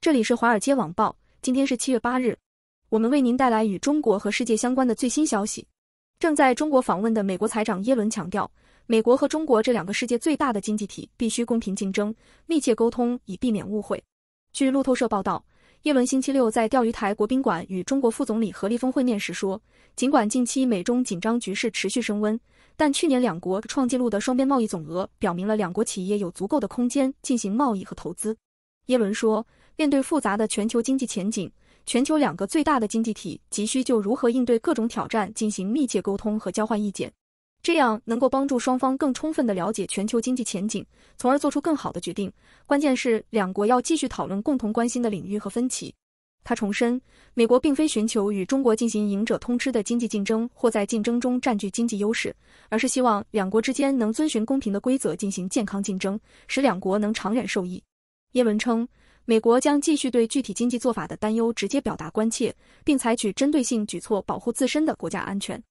这里是华尔街网报，今天是七月八日，我们为您带来与中国和世界相关的最新消息。正在中国访问的美国财长耶伦强调，美国和中国这两个世界最大的经济体必须公平竞争、密切沟通，以避免误会。据路透社报道，耶伦星期六在钓鱼台国宾馆与中国副总理何立峰会面时说，尽管近期美中紧张局势持续升温，但去年两国创纪录的双边贸易总额表明了两国企业有足够的空间进行贸易和投资。耶伦说。面对复杂的全球经济前景，全球两个最大的经济体急需就如何应对各种挑战进行密切沟通和交换意见，这样能够帮助双方更充分地了解全球经济前景，从而做出更好的决定。关键是两国要继续讨论共同关心的领域和分歧。他重申，美国并非寻求与中国进行赢者通吃的经济竞争或在竞争中占据经济优势，而是希望两国之间能遵循公平的规则进行健康竞争，使两国能长远受益。耶伦称。美国将继续对具体经济做法的担忧直接表达关切，并采取针对性举措保护自身的国家安全。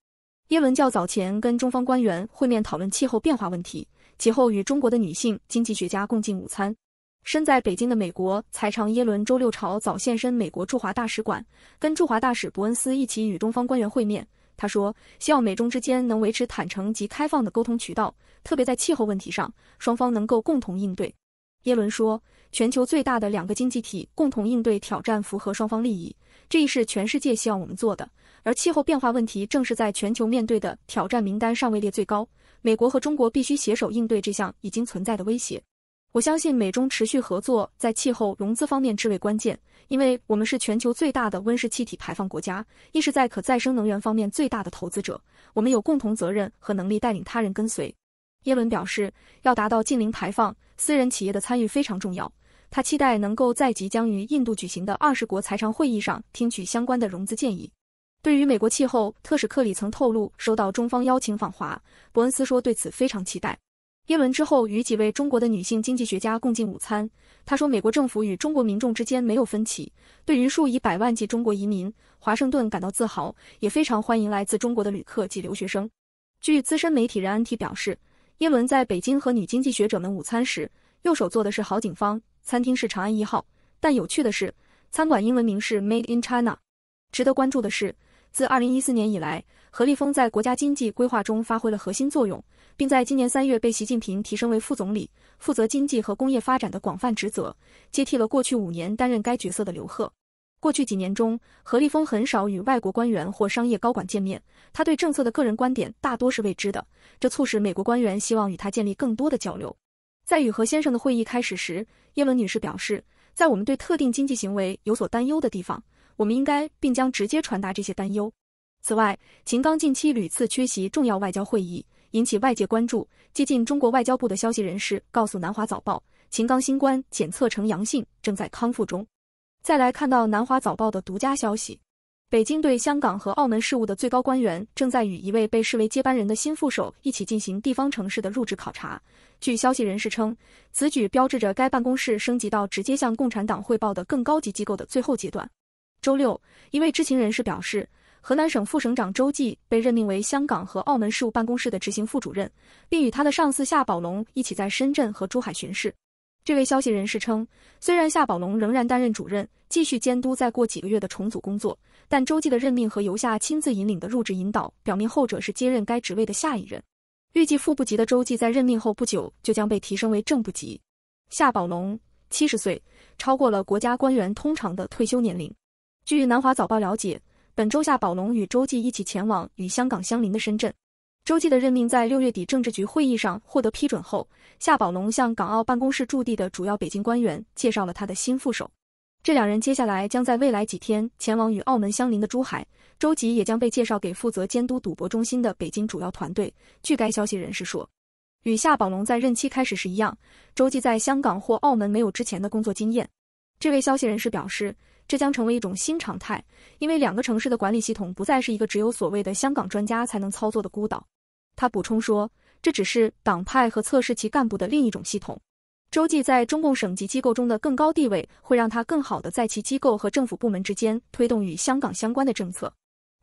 耶伦较早前跟中方官员会面讨论气候变化问题，其后与中国的女性经济学家共进午餐。身在北京的美国财长耶伦周六朝早现身美国驻华大使馆，跟驻华大使伯恩斯一起与中方官员会面。他说，希望美中之间能维持坦诚及开放的沟通渠道，特别在气候问题上，双方能够共同应对。耶伦说，全球最大的两个经济体共同应对挑战符合双方利益，这也是全世界希望我们做的。而气候变化问题正是在全球面对的挑战名单上位列最高，美国和中国必须携手应对这项已经存在的威胁。我相信美中持续合作在气候融资方面至为关键，因为我们是全球最大的温室气体排放国家，亦是在可再生能源方面最大的投资者。我们有共同责任和能力带领他人跟随。耶伦表示，要达到近零排放。私人企业的参与非常重要。他期待能够在即将于印度举行的二十国财长会议上听取相关的融资建议。对于美国气候特使克里曾透露收到中方邀请访华，伯恩斯说对此非常期待。耶伦之后与几位中国的女性经济学家共进午餐，他说美国政府与中国民众之间没有分歧。对于数以百万计中国移民，华盛顿感到自豪，也非常欢迎来自中国的旅客及留学生。据资深媒体《人安提表示。耶伦在北京和女经济学者们午餐时，右手做的是好景方，餐厅是长安一号。但有趣的是，餐馆英文名是 Made in China。值得关注的是，自2014年以来，何立峰在国家经济规划中发挥了核心作用，并在今年三月被习近平提升为副总理，负责经济和工业发展的广泛职责，接替了过去五年担任该角色的刘鹤。过去几年中，何立峰很少与外国官员或商业高管见面。他对政策的个人观点大多是未知的，这促使美国官员希望与他建立更多的交流。在与何先生的会议开始时，耶伦女士表示，在我们对特定经济行为有所担忧的地方，我们应该并将直接传达这些担忧。此外，秦刚近期屡次缺席重要外交会议，引起外界关注。接近中国外交部的消息人士告诉南华早报，秦刚新冠检测呈阳性，正在康复中。再来看到南华早报的独家消息，北京对香港和澳门事务的最高官员正在与一位被视为接班人的新副手一起进行地方城市的入职考察。据消息人士称，此举标志着该办公室升级到直接向共产党汇报的更高级机构的最后阶段。周六，一位知情人士表示，河南省副省长周继被任命为香港和澳门事务办公室的执行副主任，并与他的上司夏宝龙一起在深圳和珠海巡视。这位消息人士称，虽然夏宝龙仍然担任主任，继续监督再过几个月的重组工作，但周记的任命和由夏亲自引领的入职引导，表明后者是接任该职位的下一任。预计副部级的周记在任命后不久就将被提升为正部级。夏宝龙七十岁，超过了国家官员通常的退休年龄。据南华早报了解，本周夏宝龙与周记一起前往与香港相邻的深圳。周记的任命在六月底政治局会议上获得批准后，夏宝龙向港澳办公室驻地的主要北京官员介绍了他的新副手。这两人接下来将在未来几天前往与澳门相邻的珠海。周吉也将被介绍给负责监督赌博中心的北京主要团队。据该消息人士说，与夏宝龙在任期开始时一样，周吉在香港或澳门没有之前的工作经验。这位消息人士表示，这将成为一种新常态，因为两个城市的管理系统不再是一个只有所谓的香港专家才能操作的孤岛。他补充说，这只是党派和测试其干部的另一种系统。周记在中共省级机构中的更高地位，会让他更好的在其机构和政府部门之间推动与香港相关的政策。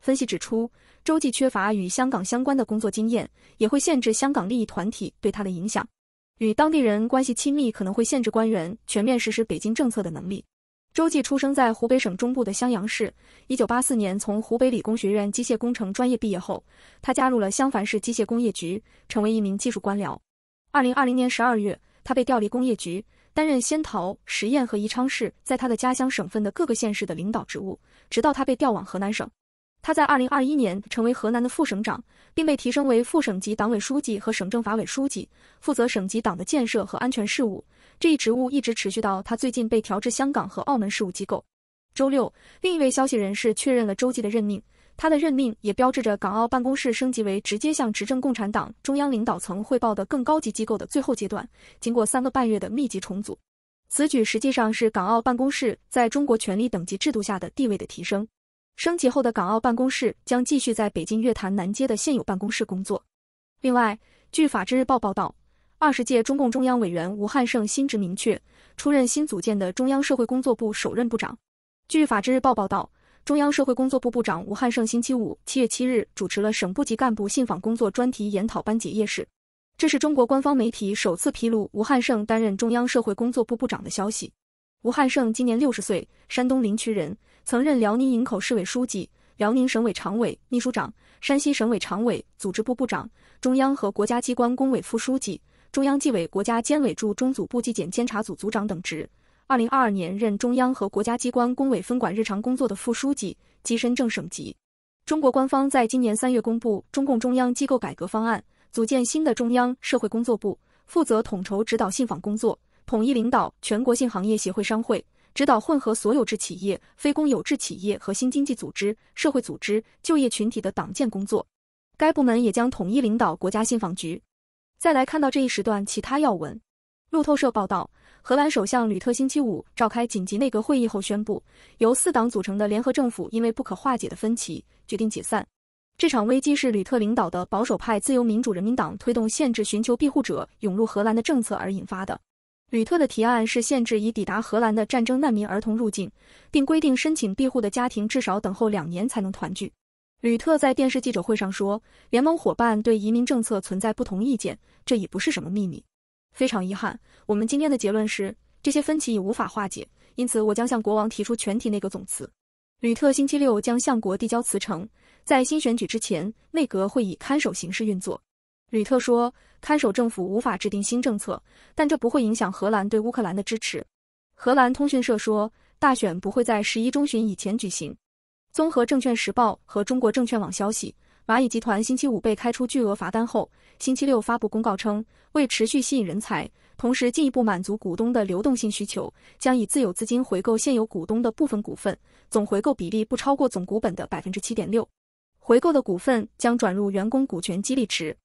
分析指出，周记缺乏与香港相关的工作经验，也会限制香港利益团体对他的影响。与当地人关系亲密可能会限制官员全面实施北京政策的能力。周继出生在湖北省中部的襄阳市。一九八四年，从湖北理工学院机械工程专业毕业后，他加入了襄樊市机械工业局，成为一名技术官僚。二零二零年十二月，他被调离工业局，担任仙桃、十堰和宜昌市，在他的家乡省份的各个县市的领导职务，直到他被调往河南省。他在二零二一年成为河南的副省长，并被提升为副省级党委书记和省政法委书记，负责省级党的建设和安全事务。这一职务一直持续到他最近被调至香港和澳门事务机构。周六，另一位消息人士确认了周记的任命，他的任命也标志着港澳办公室升级为直接向执政共产党中央领导层汇报的更高级机构的最后阶段。经过三个半月的密集重组，此举实际上是港澳办公室在中国权力等级制度下的地位的提升。升级后的港澳办公室将继续在北京月坛南街的现有办公室工作。另外，据《法制日报》报道。二十届中共中央委员吴汉胜新职明确，出任新组建的中央社会工作部首任部长。据法制日报报道，中央社会工作部部长吴汉胜星期五七月七日主持了省部级干部信访工作专题研讨班结业式。这是中国官方媒体首次披露吴汉胜担任中央社会工作部部长的消息。吴汉胜今年六十岁，山东临朐人，曾任辽宁营口市委书记、辽宁省委常委、秘书长，山西省委常委、组织部部长，中央和国家机关工委副书记。中央纪委国家监委驻中组部纪检监察组组长等职，二零二二年任中央和国家机关工委分管日常工作的副书记，跻身正省级。中国官方在今年三月公布中共中央机构改革方案，组建新的中央社会工作部，负责统筹指导信访工作，统一领导全国性行业协会商会，指导混合所有制企业、非公有制企业和新经济组织、社会组织、就业群体的党建工作。该部门也将统一领导国家信访局。再来看到这一时段其他要闻，路透社报道，荷兰首相吕特星期五召开紧急内阁会议后宣布，由四党组成的联合政府因为不可化解的分歧，决定解散。这场危机是吕特领导的保守派自由民主人民党推动限制寻求庇护者涌入荷兰的政策而引发的。吕特的提案是限制已抵达荷兰的战争难民儿童入境，并规定申请庇护的家庭至少等候两年才能团聚。吕特在电视记者会上说：“联盟伙伴对移民政策存在不同意见，这已不是什么秘密。非常遗憾，我们今天的结论是，这些分歧已无法化解，因此我将向国王提出全体内阁总辞。吕特星期六将向国递交辞呈，在新选举之前，内阁会以看守形式运作。”吕特说：“看守政府无法制定新政策，但这不会影响荷兰对乌克兰的支持。”荷兰通讯社说，大选不会在十一中旬以前举行。综合证券时报和中国证券网消息，蚂蚁集团星期五被开出巨额罚单后，星期六发布公告称，为持续吸引人才，同时进一步满足股东的流动性需求，将以自有资金回购现有股东的部分股份，总回购比例不超过总股本的百分之七点六。回购的股份将转入员工股权激励池。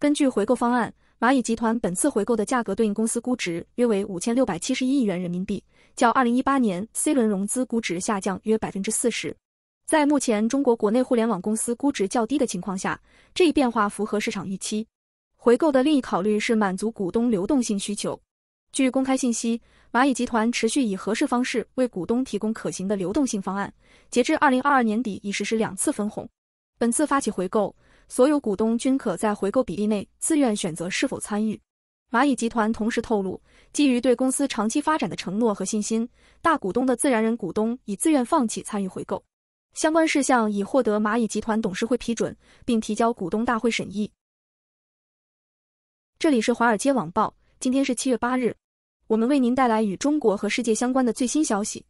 根据回购方案，蚂蚁集团本次回购的价格对应公司估值约为五千六百七十一亿元人民币，较二零一八年 C 轮融资估值下降约百分之四十。在目前中国国内互联网公司估值较低的情况下，这一变化符合市场预期。回购的另一考虑是满足股东流动性需求。据公开信息，蚂蚁集团持续以合适方式为股东提供可行的流动性方案，截至二零二二年底已实施两次分红。本次发起回购，所有股东均可在回购比例内自愿选择是否参与。蚂蚁集团同时透露，基于对公司长期发展的承诺和信心，大股东的自然人股东已自愿放弃参与回购。相关事项已获得蚂蚁集团董事会批准，并提交股东大会审议。这里是华尔街网报，今天是七月八日，我们为您带来与中国和世界相关的最新消息。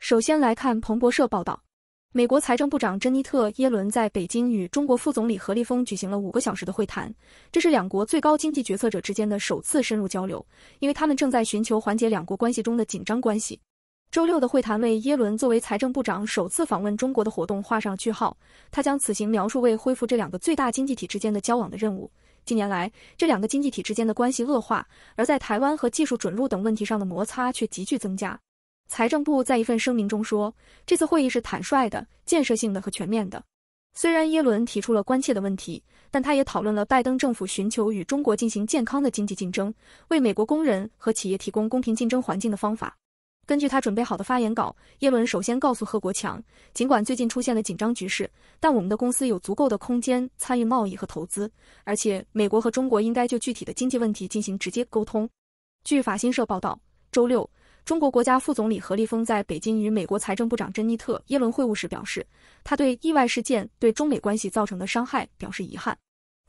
首先来看彭博社报道，美国财政部长珍妮特·耶伦在北京与中国副总理何立峰举行了五个小时的会谈，这是两国最高经济决策者之间的首次深入交流，因为他们正在寻求缓解两国关系中的紧张关系。周六的会谈为耶伦作为财政部长首次访问中国的活动画上句号。他将此行描述为恢复这两个最大经济体之间的交往的任务。近年来，这两个经济体之间的关系恶化，而在台湾和技术准入等问题上的摩擦却急剧增加。财政部在一份声明中说，这次会议是坦率的、建设性的和全面的。虽然耶伦提出了关切的问题，但他也讨论了拜登政府寻求与中国进行健康的经济竞争，为美国工人和企业提供公平竞争环境的方法。根据他准备好的发言稿，耶伦首先告诉贺国强，尽管最近出现了紧张局势，但我们的公司有足够的空间参与贸易和投资，而且美国和中国应该就具体的经济问题进行直接沟通。据法新社报道，周六，中国国家副总理何立峰在北京与美国财政部长珍妮特·耶伦会晤时表示，他对意外事件对中美关系造成的伤害表示遗憾。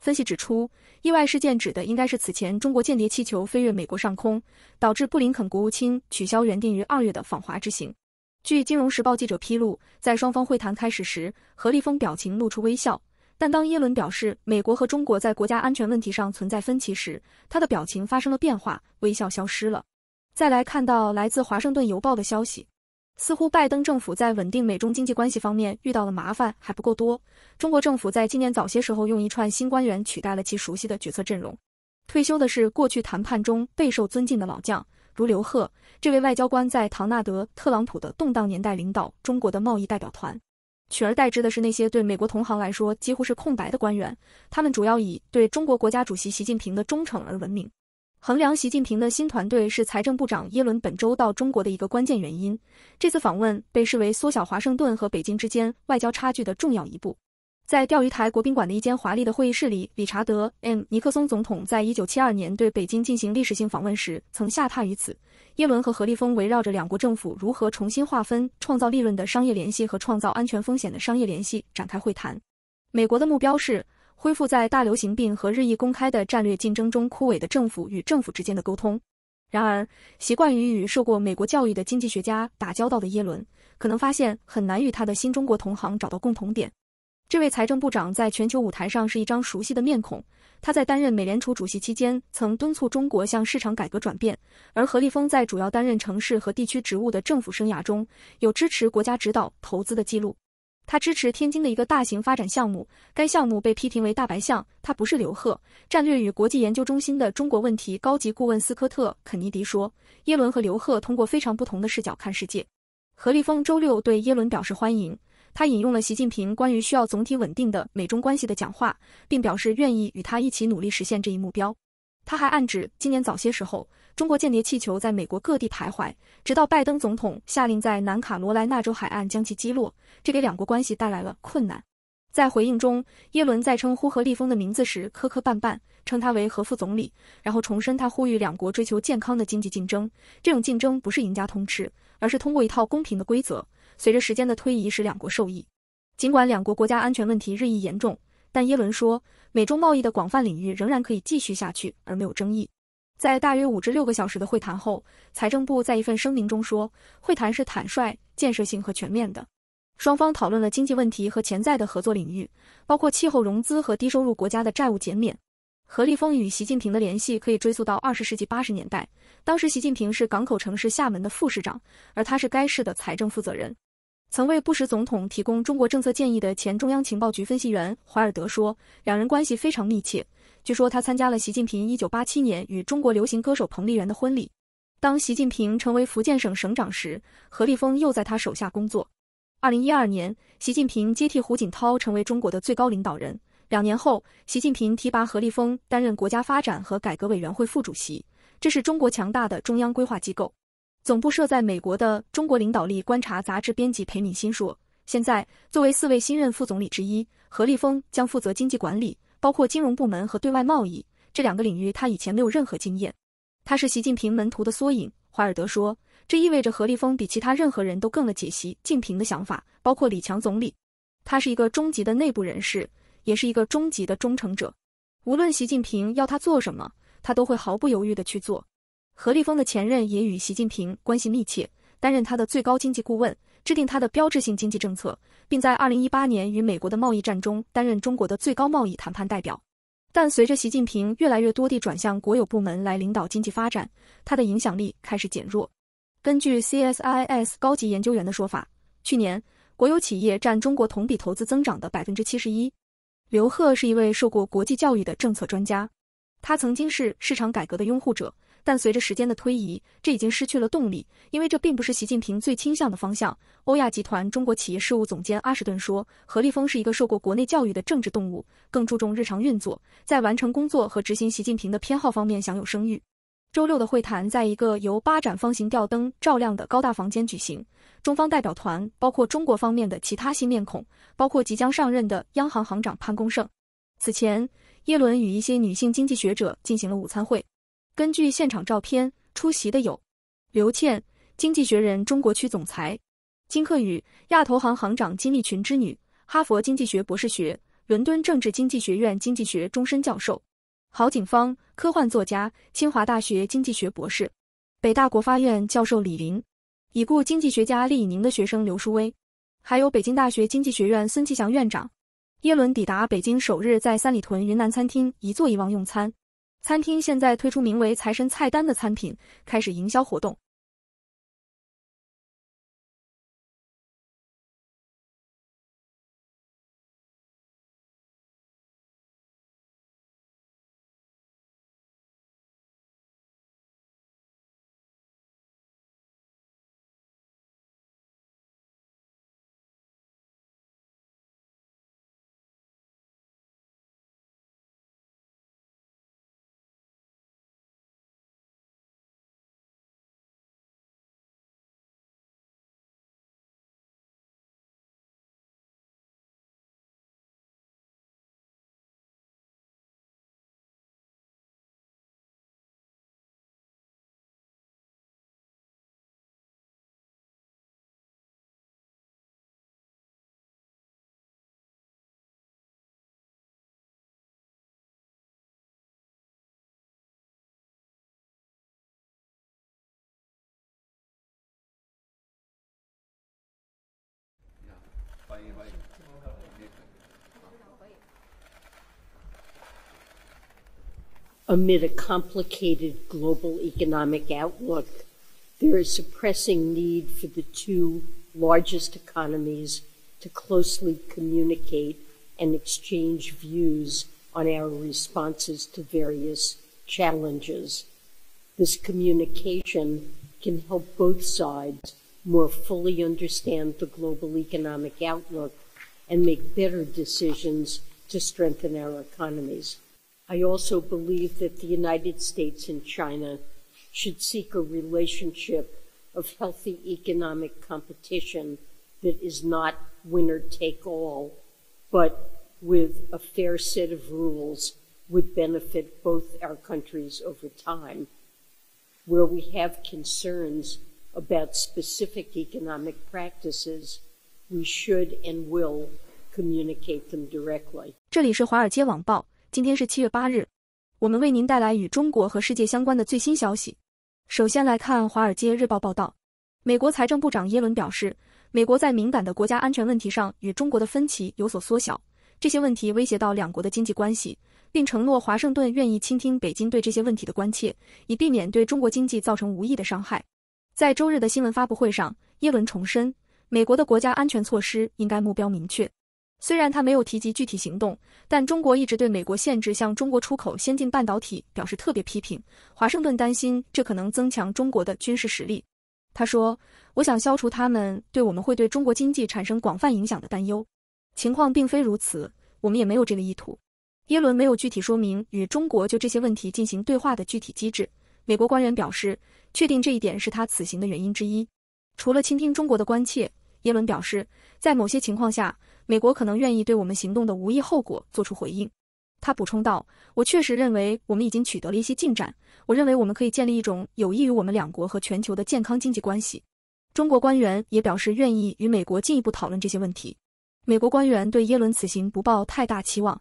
分析指出，意外事件指的应该是此前中国间谍气球飞越美国上空，导致布林肯国务卿取消原定于二月的访华之行。据金融时报记者披露，在双方会谈开始时，何立峰表情露出微笑，但当耶伦表示美国和中国在国家安全问题上存在分歧时，他的表情发生了变化，微笑消失了。再来看到来自华盛顿邮报的消息。似乎拜登政府在稳定美中经济关系方面遇到的麻烦还不够多。中国政府在今年早些时候用一串新官员取代了其熟悉的决策阵容。退休的是过去谈判中备受尊敬的老将，如刘贺，这位外交官在唐纳德·特朗普的动荡年代领导中国的贸易代表团。取而代之的是那些对美国同行来说几乎是空白的官员，他们主要以对中国国家主席习近平的忠诚而闻名。衡量习近平的新团队是财政部长耶伦本周到中国的一个关键原因。这次访问被视为缩小华盛顿和北京之间外交差距的重要一步。在钓鱼台国宾馆的一间华丽的会议室里，理查德 ·M· 尼克松总统在一九七二年对北京进行历史性访问时曾下榻于此。耶伦和何立峰围绕着两国政府如何重新划分创造利润的商业联系和创造安全风险的商业联系展开会谈。美国的目标是。恢复在大流行病和日益公开的战略竞争中枯萎的政府与政府之间的沟通。然而，习惯于与受过美国教育的经济学家打交道的耶伦，可能发现很难与他的新中国同行找到共同点。这位财政部长在全球舞台上是一张熟悉的面孔。他在担任美联储主席期间，曾敦促中国向市场改革转变。而何立峰在主要担任城市和地区职务的政府生涯中，有支持国家指导投资的记录。他支持天津的一个大型发展项目，该项目被批评为大白象。他不是刘贺。战略与国际研究中心的中国问题高级顾问斯科特·肯尼迪说，耶伦和刘贺通过非常不同的视角看世界。何立峰周六对耶伦表示欢迎，他引用了习近平关于需要总体稳定的美中关系的讲话，并表示愿意与他一起努力实现这一目标。他还暗指，今年早些时候，中国间谍气球在美国各地徘徊，直到拜登总统下令在南卡罗来纳州海岸将其击落，这给两国关系带来了困难。在回应中，耶伦在称呼何立峰的名字时磕磕绊绊，称他为何副总理，然后重申他呼吁两国追求健康的经济竞争，这种竞争不是赢家通吃，而是通过一套公平的规则，随着时间的推移使两国受益。尽管两国国家安全问题日益严重。但耶伦说，美中贸易的广泛领域仍然可以继续下去，而没有争议。在大约五至六个小时的会谈后，财政部在一份声明中说，会谈是坦率、建设性和全面的。双方讨论了经济问题和潜在的合作领域，包括气候融资和低收入国家的债务减免。何立峰与习近平的联系可以追溯到二十世纪八十年代，当时习近平是港口城市厦门的副市长，而他是该市的财政负责人。曾为布什总统提供中国政策建议的前中央情报局分析员怀尔德说，两人关系非常密切。据说他参加了习近平1987年与中国流行歌手彭丽媛的婚礼。当习近平成为福建省省长时，何立峰又在他手下工作。2012年，习近平接替胡锦涛成为中国的最高领导人。两年后，习近平提拔何立峰担任国家发展和改革委员会副主席，这是中国强大的中央规划机构。总部设在美国的《中国领导力观察》杂志编辑裴敏欣说：“现在作为四位新任副总理之一，何立峰将负责经济管理，包括金融部门和对外贸易这两个领域。他以前没有任何经验。他是习近平门徒的缩影。”怀尔德说：“这意味着何立峰比其他任何人都更了解习近平的想法，包括李强总理。他是一个终极的内部人士，也是一个终极的忠诚者。无论习近平要他做什么，他都会毫不犹豫的去做。”何立峰的前任也与习近平关系密切，担任他的最高经济顾问，制定他的标志性经济政策，并在二零一八年与美国的贸易战中担任中国的最高贸易谈判代表。但随着习近平越来越多地转向国有部门来领导经济发展，他的影响力开始减弱。根据 CSIS 高级研究员的说法，去年国有企业占中国同比投资增长的百分之七十一。刘贺是一位受过国际教育的政策专家，他曾经是市场改革的拥护者。但随着时间的推移，这已经失去了动力，因为这并不是习近平最倾向的方向。欧亚集团中国企业事务总监阿什顿说：“何立峰是一个受过国内教育的政治动物，更注重日常运作，在完成工作和执行习近平的偏好方面享有声誉。”周六的会谈在一个由八盏方形吊灯照亮的高大房间举行。中方代表团包括中国方面的其他新面孔，包括即将上任的央行行长潘功胜。此前，耶伦与一些女性经济学者进行了午餐会。根据现场照片，出席的有刘倩，经济学人中国区总裁；金克宇，亚投行行长金立群之女，哈佛经济学博士学，伦敦政治经济学院经济学终身教授；郝景芳，科幻作家，清华大学经济学博士，北大国发院教授李林，已故经济学家厉以宁的学生刘淑威，还有北京大学经济学院孙其祥院长。耶伦抵达北京首日，在三里屯云南餐厅一坐一望用餐。餐厅现在推出名为“财神菜单”的餐品，开始营销活动。amid a complicated global economic outlook, there is a pressing need for the two largest economies to closely communicate and exchange views on our responses to various challenges. This communication can help both sides more fully understand the global economic outlook and make better decisions to strengthen our economies. I also believe that the United States and China should seek a relationship of healthy economic competition that is not winner take all, but with a fair set of rules would benefit both our countries over time. Where we have concerns about specific economic practices, we should and will communicate them directly. 这里是华尔街网报。今天是七月八日，我们为您带来与中国和世界相关的最新消息。首先来看《华尔街日报》报道，美国财政部长耶伦表示，美国在敏感的国家安全问题上与中国的分歧有所缩小，这些问题威胁到两国的经济关系，并承诺华盛顿愿意倾听北京对这些问题的关切，以避免对中国经济造成无意的伤害。在周日的新闻发布会上，耶伦重申，美国的国家安全措施应该目标明确。虽然他没有提及具体行动，但中国一直对美国限制向中国出口先进半导体表示特别批评。华盛顿担心这可能增强中国的军事实力。他说：“我想消除他们对我们会对中国经济产生广泛影响的担忧。情况并非如此，我们也没有这个意图。”耶伦没有具体说明与中国就这些问题进行对话的具体机制。美国官员表示，确定这一点是他此行的原因之一。除了倾听中国的关切，耶伦表示，在某些情况下。美国可能愿意对我们行动的无意后果做出回应，他补充道：“我确实认为我们已经取得了一些进展。我认为我们可以建立一种有益于我们两国和全球的健康经济关系。”中国官员也表示愿意与美国进一步讨论这些问题。美国官员对耶伦此行不抱太大期望。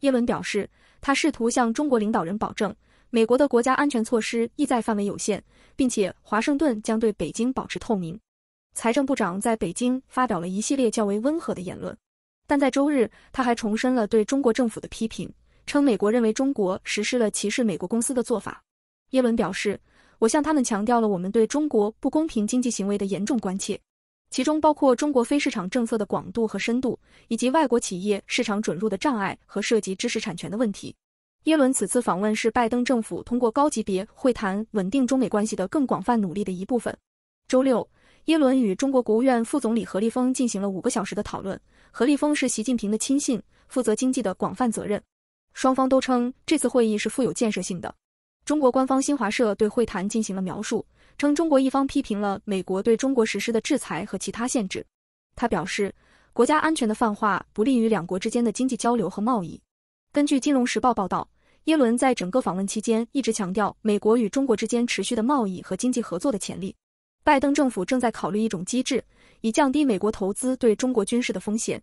耶伦表示，他试图向中国领导人保证，美国的国家安全措施意在范围有限，并且华盛顿将对北京保持透明。财政部长在北京发表了一系列较为温和的言论。但在周日，他还重申了对中国政府的批评，称美国认为中国实施了歧视美国公司的做法。耶伦表示，我向他们强调了我们对中国不公平经济行为的严重关切，其中包括中国非市场政策的广度和深度，以及外国企业市场准入的障碍和涉及知识产权的问题。耶伦此次访问是拜登政府通过高级别会谈稳定中美关系的更广泛努力的一部分。周六，耶伦与中国国务院副总理何立峰进行了五个小时的讨论。何立峰是习近平的亲信，负责经济的广泛责任。双方都称这次会议是富有建设性的。中国官方新华社对会谈进行了描述，称中国一方批评了美国对中国实施的制裁和其他限制。他表示，国家安全的泛化不利于两国之间的经济交流和贸易。根据《金融时报》报道，耶伦在整个访问期间一直强调美国与中国之间持续的贸易和经济合作的潜力。拜登政府正在考虑一种机制，以降低美国投资对中国军事的风险。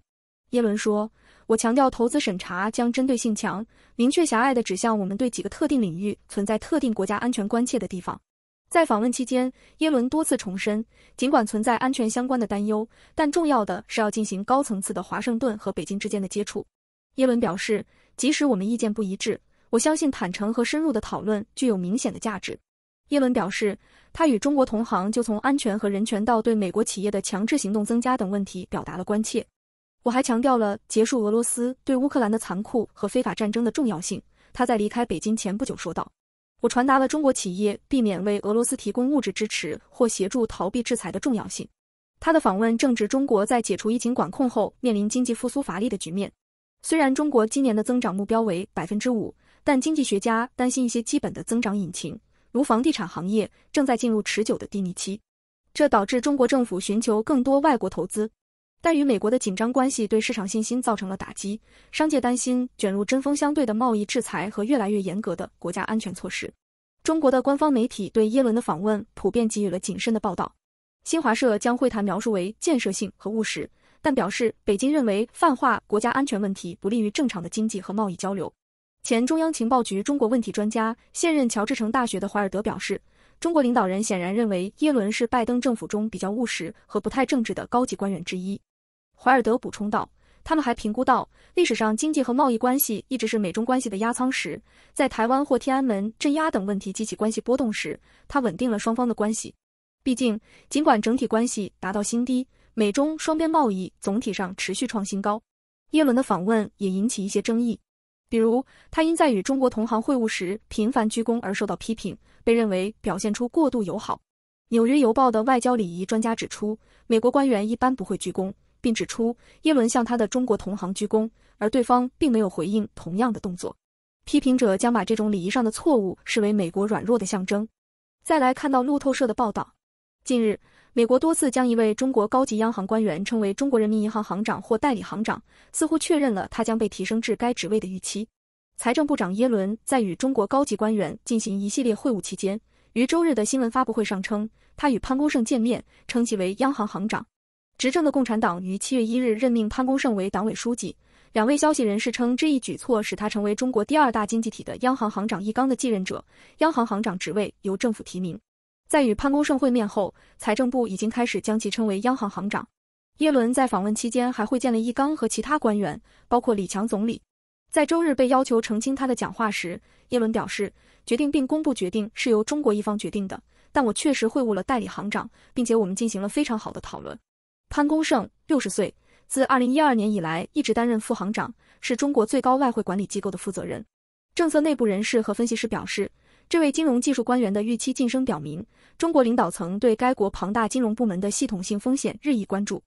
耶伦说：“我强调，投资审查将针对性强、明确狭隘地指向我们对几个特定领域存在特定国家安全关切的地方。”在访问期间，耶伦多次重申，尽管存在安全相关的担忧，但重要的是要进行高层次的华盛顿和北京之间的接触。耶伦表示，即使我们意见不一致，我相信坦诚和深入的讨论具有明显的价值。耶伦表示，他与中国同行就从安全和人权到对美国企业的强制行动增加等问题表达了关切。我还强调了结束俄罗斯对乌克兰的残酷和非法战争的重要性。他在离开北京前不久说道：“我传达了中国企业避免为俄罗斯提供物质支持或协助逃避制裁的重要性。”他的访问正值中国在解除疫情管控后面临经济复苏乏力的局面。虽然中国今年的增长目标为百分之五，但经济学家担心一些基本的增长引擎，如房地产行业，正在进入持久的低迷期，这导致中国政府寻求更多外国投资。但与美国的紧张关系对市场信心造成了打击，商界担心卷入针锋相对的贸易制裁和越来越严格的国家安全措施。中国的官方媒体对耶伦的访问普遍给予了谨慎的报道。新华社将会谈描述为建设性和务实，但表示北京认为泛化国家安全问题不利于正常的经济和贸易交流。前中央情报局中国问题专家、现任乔治城大学的怀尔德表示，中国领导人显然认为耶伦是拜登政府中比较务实和不太政治的高级官员之一。怀尔德补充道，他们还评估到，历史上经济和贸易关系一直是美中关系的压舱石，在台湾或天安门镇压等问题激起关系波动时，它稳定了双方的关系。毕竟，尽管整体关系达到新低，美中双边贸易总体上持续创新高。耶伦的访问也引起一些争议，比如他因在与中国同行会晤时频繁鞠躬而受到批评，被认为表现出过度友好。纽约邮报的外交礼仪专家指出，美国官员一般不会鞠躬。并指出，耶伦向他的中国同行鞠躬，而对方并没有回应同样的动作。批评者将把这种礼仪上的错误视为美国软弱的象征。再来看到路透社的报道，近日，美国多次将一位中国高级央行官员称为中国人民银行行长或代理行长，似乎确认了他将被提升至该职位的预期。财政部长耶伦在与中国高级官员进行一系列会晤期间，于周日的新闻发布会上称，他与潘功胜见面，称其为央行行长。执政的共产党于七月一日任命潘功胜为党委书记。两位消息人士称，这一举措使他成为中国第二大经济体的央行行长易纲的继任者。央行行长职位由政府提名。在与潘功胜会面后，财政部已经开始将其称为央行行长。耶伦在访问期间还会见了易纲和其他官员，包括李强总理。在周日被要求澄清他的讲话时，耶伦表示，决定并公布决定是由中国一方决定的，但我确实会晤了代理行长，并且我们进行了非常好的讨论。潘功胜，六十岁，自二零一二年以来一直担任副行长，是中国最高外汇管理机构的负责人。政策内部人士和分析师表示，这位金融技术官员的预期晋升表明，中国领导层对该国庞大金融部门的系统性风险日益关注。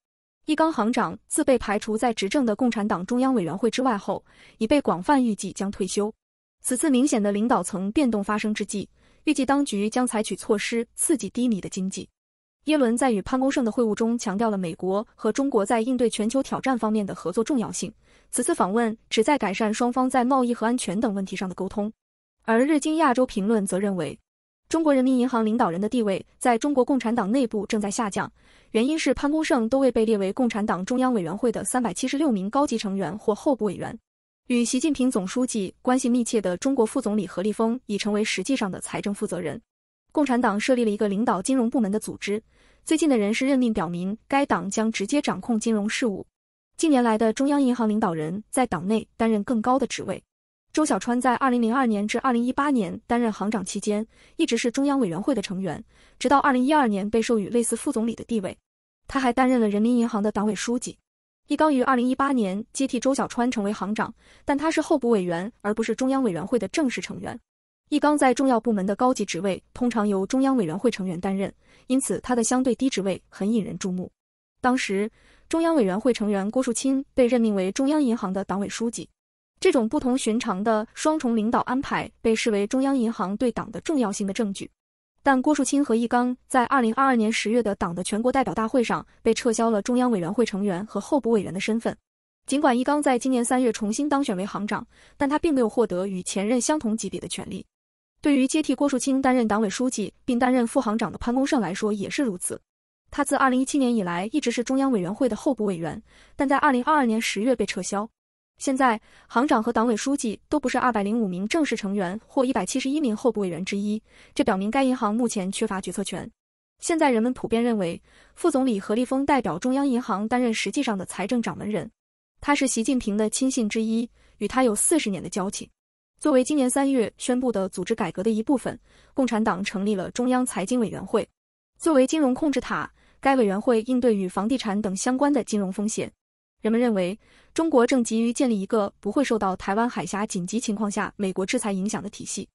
易纲行长自被排除在执政的共产党中央委员会之外后，已被广泛预计将退休。此次明显的领导层变动发生之际，预计当局将采取措施刺激低迷的经济。耶伦在与潘功胜的会晤中强调了美国和中国在应对全球挑战方面的合作重要性。此次访问旨在改善双方在贸易和安全等问题上的沟通。而《日经亚洲评论》则认为，中国人民银行领导人的地位在中国共产党内部正在下降，原因是潘功胜都未被列为共产党中央委员会的三百七十六名高级成员或候补委员。与习近平总书记关系密切的中国副总理何立峰已成为实际上的财政负责人。共产党设立了一个领导金融部门的组织。最近的人事任命表明，该党将直接掌控金融事务。近年来的中央银行领导人在党内担任更高的职位。周小川在2002年至2018年担任行长期间，一直是中央委员会的成员，直到2012年被授予类似副总理的地位。他还担任了人民银行的党委书记。易纲于2018年接替周小川成为行长，但他是候补委员，而不是中央委员会的正式成员。易纲在重要部门的高级职位通常由中央委员会成员担任，因此他的相对低职位很引人注目。当时，中央委员会成员郭树清被任命为中央银行的党委书记。这种不同寻常的双重领导安排被视为中央银行对党的重要性的证据。但郭树清和易纲在二零二二年十月的党的全国代表大会上被撤销了中央委员会成员和候补委员的身份。尽管易纲在今年三月重新当选为行长，但他并没有获得与前任相同级别的权利。对于接替郭树清担任党委书记并担任副行长的潘功胜来说也是如此。他自二零一七年以来一直是中央委员会的候补委员，但在二零二二年十月被撤销。现在，行长和党委书记都不是二百零五名正式成员或一百七十一名候补委员之一，这表明该银行目前缺乏决策权。现在，人们普遍认为，副总理何立峰代表中央银行担任实际上的财政掌门人。他是习近平的亲信之一，与他有四十年的交情。作为今年三月宣布的组织改革的一部分，共产党成立了中央财经委员会，作为金融控制塔。该委员会应对与房地产等相关的金融风险。人们认为，中国正急于建立一个不会受到台湾海峡紧急情况下美国制裁影响的体系。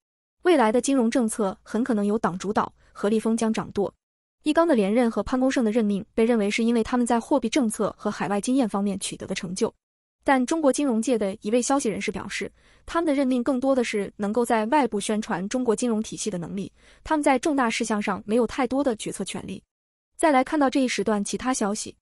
未来的金融政策很可能由党主导，何立峰将掌舵。易纲的连任和潘功胜的任命被认为是因为他们在货币政策和海外经验方面取得的成就。但中国金融界的一位消息人士表示，他们的任命更多的是能够在外部宣传中国金融体系的能力。他们在重大事项上没有太多的决策权利。再来看到这一时段其他消息，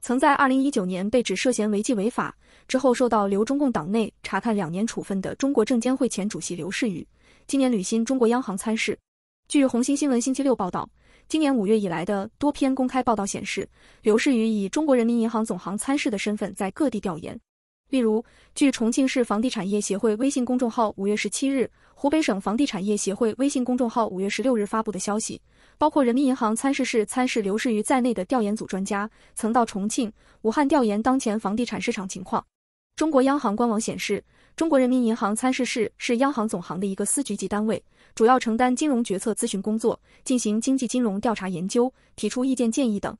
曾在2019年被指涉嫌违纪违法，之后受到留中共党内察看两年处分的中国证监会前主席刘士余，今年履新中国央行参事。据红星新闻星期六报道，今年五月以来的多篇公开报道显示，刘士余以中国人民银行总行参事的身份在各地调研。例如，据重庆市房地产业协会微信公众号五月十七日，湖北省房地产业协会微信公众号五月十六日发布的消息，包括人民银行参事室参事刘世瑜在内的调研组专家，曾到重庆、武汉调研当前房地产市场情况。中国央行官网显示，中国人民银行参事室是央行总行的一个司局级单位，主要承担金融决策咨询工作，进行经济金融调查研究，提出意见建议等。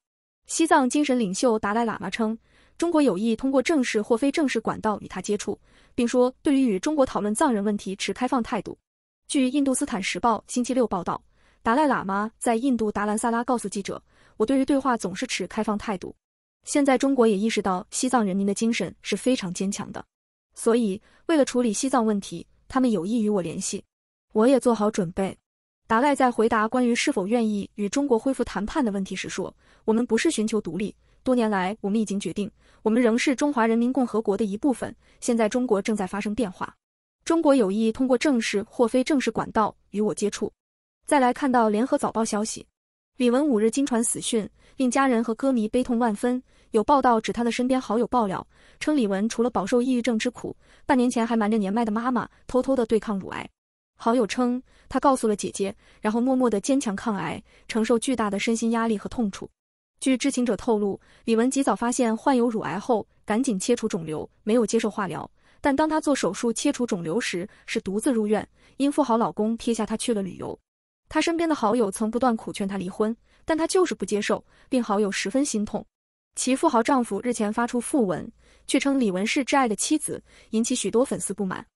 西藏精神领袖达赖喇嘛称。中国有意通过正式或非正式管道与他接触，并说对于与中国讨论藏人问题持开放态度。据《印度斯坦时报》星期六报道，达赖喇嘛在印度达兰萨拉告诉记者：“我对于对话总是持开放态度。现在中国也意识到西藏人民的精神是非常坚强的，所以为了处理西藏问题，他们有意与我联系，我也做好准备。”达赖在回答关于是否愿意与中国恢复谈判的问题时说：“我们不是寻求独立。”多年来，我们已经决定，我们仍是中华人民共和国的一部分。现在中国正在发生变化，中国有意通过正式或非正式管道与我接触。再来看到联合早报消息，李玟五日经传死讯，令家人和歌迷悲痛万分。有报道指他的身边好友爆料称，李玟除了饱受抑郁症之苦，半年前还瞒着年迈的妈妈，偷偷的对抗乳癌。好友称，他告诉了姐姐，然后默默的坚强抗癌，承受巨大的身心压力和痛楚。据知情者透露，李玟及早发现患有乳癌后，赶紧切除肿瘤，没有接受化疗。但当她做手术切除肿瘤时，是独自入院，因富豪老公撇下她去了旅游。她身边的好友曾不断苦劝她离婚，但她就是不接受，令好友十分心痛。其富豪丈夫日前发出讣文，却称李玟是挚爱的妻子，引起许多粉丝不满。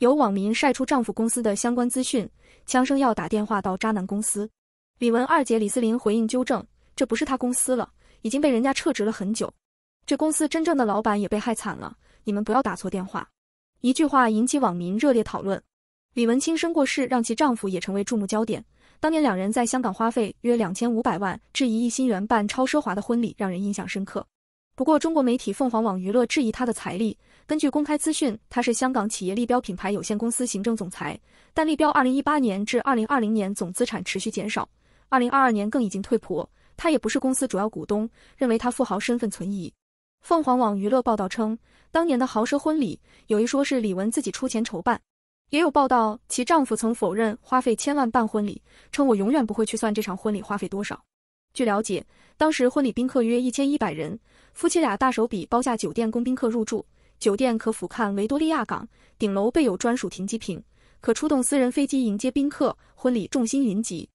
有网民晒出丈夫公司的相关资讯，枪声要打电话到渣男公司。李玟二姐李思琳回应纠正。这不是他公司了，已经被人家撤职了很久。这公司真正的老板也被害惨了，你们不要打错电话。一句话引起网民热烈讨论。李文清生过世，让其丈夫也成为注目焦点。当年两人在香港花费约两千五百万，质疑亿新元办超奢华的婚礼，让人印象深刻。不过，中国媒体凤凰网娱乐质疑他的财力。根据公开资讯，他是香港企业立标品牌有限公司行政总裁，但立标二零一八年至二零二零年总资产持续减少，二零二二年更已经退坡。他也不是公司主要股东，认为他富豪身份存疑。凤凰网娱乐报道称，当年的豪奢婚礼，有一说是李玟自己出钱筹办，也有报道其丈夫曾否认花费千万办婚礼，称我永远不会去算这场婚礼花费多少。据了解，当时婚礼宾客约一千一百人，夫妻俩大手笔包下酒店供宾客入住，酒店可俯瞰维多利亚港，顶楼备有专属停机坪，可出动私人飞机迎接宾客，婚礼众星云集。